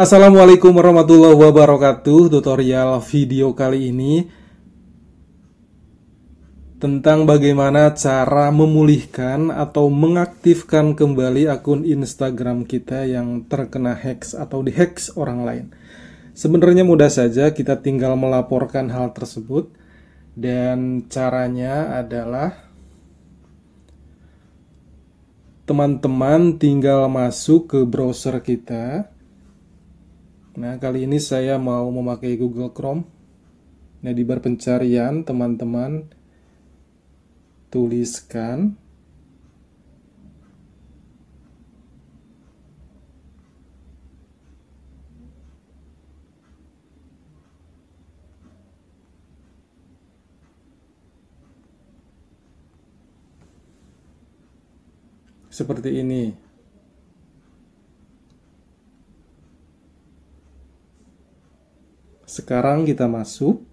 Assalamualaikum warahmatullahi wabarakatuh Tutorial video kali ini Tentang bagaimana cara memulihkan atau mengaktifkan kembali akun Instagram kita yang terkena hacks atau di dihacks orang lain Sebenarnya mudah saja kita tinggal melaporkan hal tersebut Dan caranya adalah Teman-teman tinggal masuk ke browser kita Nah, kali ini saya mau memakai Google Chrome. Nah, di bar pencarian, teman-teman tuliskan seperti ini. Sekarang kita masuk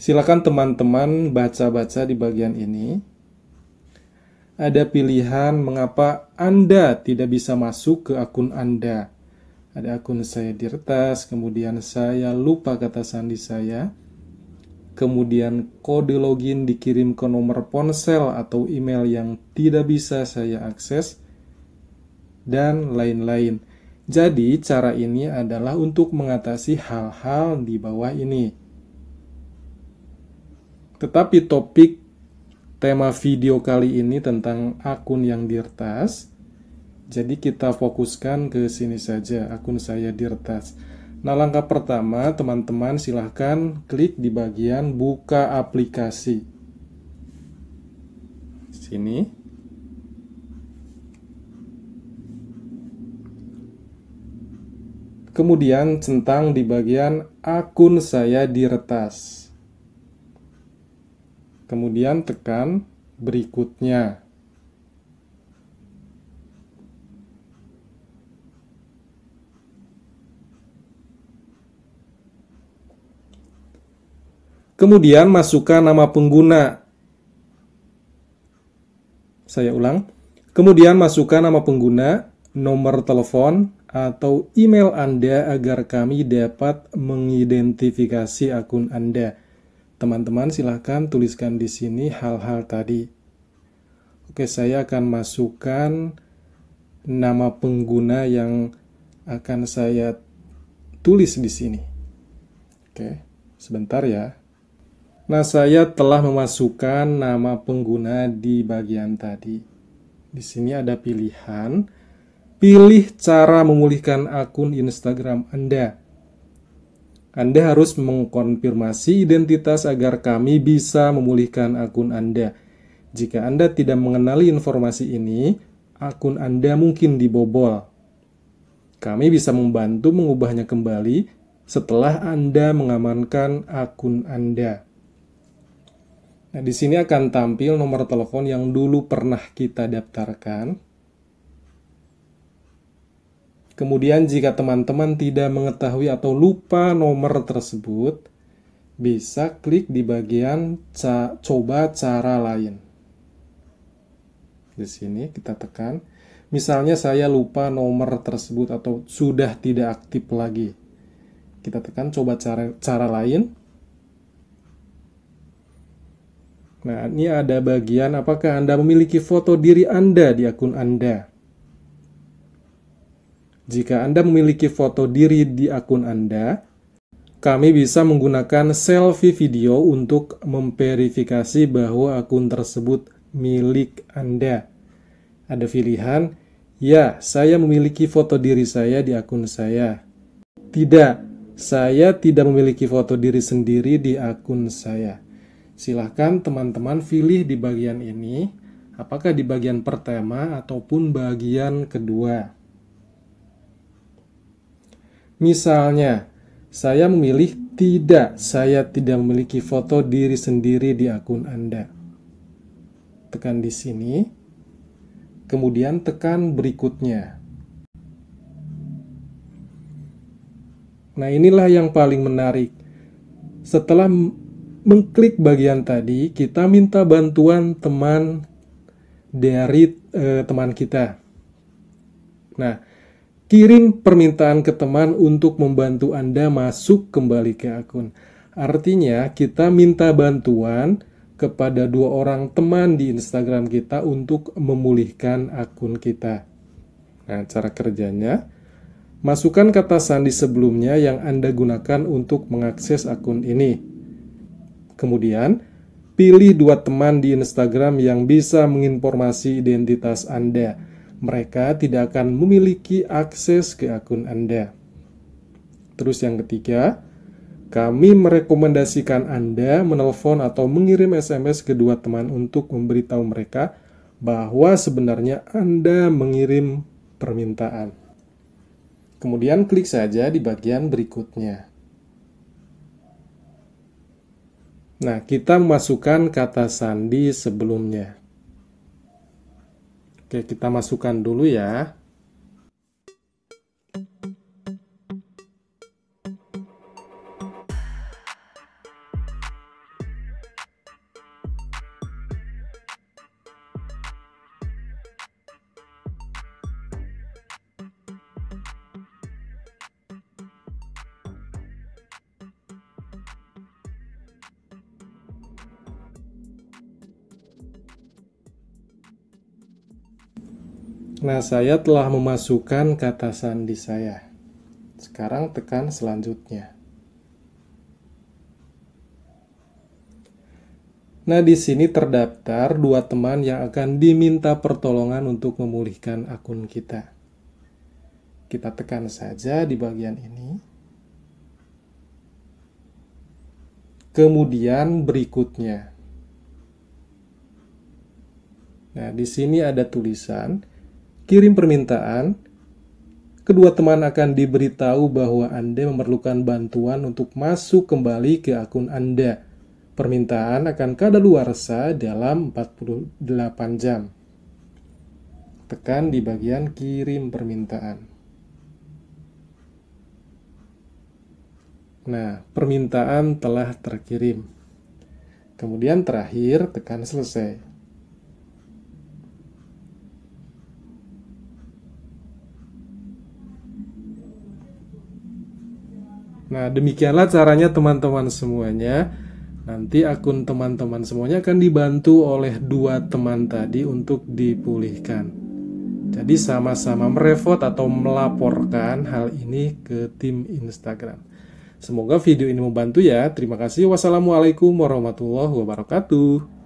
Silakan teman-teman baca-baca di bagian ini. Ada pilihan mengapa Anda tidak bisa masuk ke akun Anda. Ada akun saya di retas, kemudian saya lupa kata sandi saya kemudian kode login dikirim ke nomor ponsel atau email yang tidak bisa saya akses, dan lain-lain. Jadi, cara ini adalah untuk mengatasi hal-hal di bawah ini. Tetapi topik tema video kali ini tentang akun yang dirtas. Jadi kita fokuskan ke sini saja akun saya dirtas. Nah, langkah pertama, teman-teman silahkan klik di bagian buka aplikasi. Sini. Kemudian centang di bagian akun saya diretas. Kemudian tekan berikutnya. Kemudian masukkan nama pengguna. Saya ulang. Kemudian masukkan nama pengguna, nomor telepon, atau email Anda agar kami dapat mengidentifikasi akun Anda. Teman-teman silahkan tuliskan di sini hal-hal tadi. Oke, saya akan masukkan nama pengguna yang akan saya tulis di sini. Oke, sebentar ya. Nah, saya telah memasukkan nama pengguna di bagian tadi. Di sini ada pilihan. Pilih cara memulihkan akun Instagram Anda. Anda harus mengkonfirmasi identitas agar kami bisa memulihkan akun Anda. Jika Anda tidak mengenali informasi ini, akun Anda mungkin dibobol. Kami bisa membantu mengubahnya kembali setelah Anda mengamankan akun Anda. Nah, di sini akan tampil nomor telepon yang dulu pernah kita daftarkan. Kemudian jika teman-teman tidak mengetahui atau lupa nomor tersebut, bisa klik di bagian ca coba cara lain. Di sini kita tekan. Misalnya saya lupa nomor tersebut atau sudah tidak aktif lagi. Kita tekan coba cara cara lain. Nah, ini ada bagian apakah Anda memiliki foto diri Anda di akun Anda. Jika Anda memiliki foto diri di akun Anda, kami bisa menggunakan selfie video untuk memverifikasi bahwa akun tersebut milik Anda. Ada pilihan, ya, saya memiliki foto diri saya di akun saya. Tidak, saya tidak memiliki foto diri sendiri di akun saya. Silahkan teman-teman pilih di bagian ini, apakah di bagian pertama ataupun bagian kedua. Misalnya, saya memilih tidak, saya tidak memiliki foto diri sendiri di akun Anda. Tekan di sini, kemudian tekan berikutnya. Nah, inilah yang paling menarik. Setelah mengklik bagian tadi, kita minta bantuan teman dari e, teman kita. Nah, kirim permintaan ke teman untuk membantu Anda masuk kembali ke akun. Artinya, kita minta bantuan kepada dua orang teman di Instagram kita untuk memulihkan akun kita. Nah, cara kerjanya, masukkan kata sandi sebelumnya yang Anda gunakan untuk mengakses akun ini. Kemudian, pilih dua teman di Instagram yang bisa menginformasi identitas Anda. Mereka tidak akan memiliki akses ke akun Anda. Terus yang ketiga, kami merekomendasikan Anda menelpon atau mengirim SMS kedua teman untuk memberitahu mereka bahwa sebenarnya Anda mengirim permintaan. Kemudian klik saja di bagian berikutnya. Nah, kita masukkan kata sandi sebelumnya. Oke, kita masukkan dulu ya. Nah, saya telah memasukkan kata sandi saya. Sekarang tekan selanjutnya. Nah, di sini terdaftar dua teman yang akan diminta pertolongan untuk memulihkan akun kita. Kita tekan saja di bagian ini. Kemudian berikutnya. Nah, di sini ada tulisan kirim permintaan, kedua teman akan diberitahu bahwa Anda memerlukan bantuan untuk masuk kembali ke akun Anda. Permintaan akan kadaluarsa dalam 48 jam. Tekan di bagian kirim permintaan. Nah, permintaan telah terkirim. Kemudian terakhir tekan selesai. Nah, demikianlah caranya teman-teman semuanya. Nanti akun teman-teman semuanya akan dibantu oleh dua teman tadi untuk dipulihkan. Jadi sama-sama merevot atau melaporkan hal ini ke tim Instagram. Semoga video ini membantu ya. Terima kasih. Wassalamualaikum warahmatullahi wabarakatuh.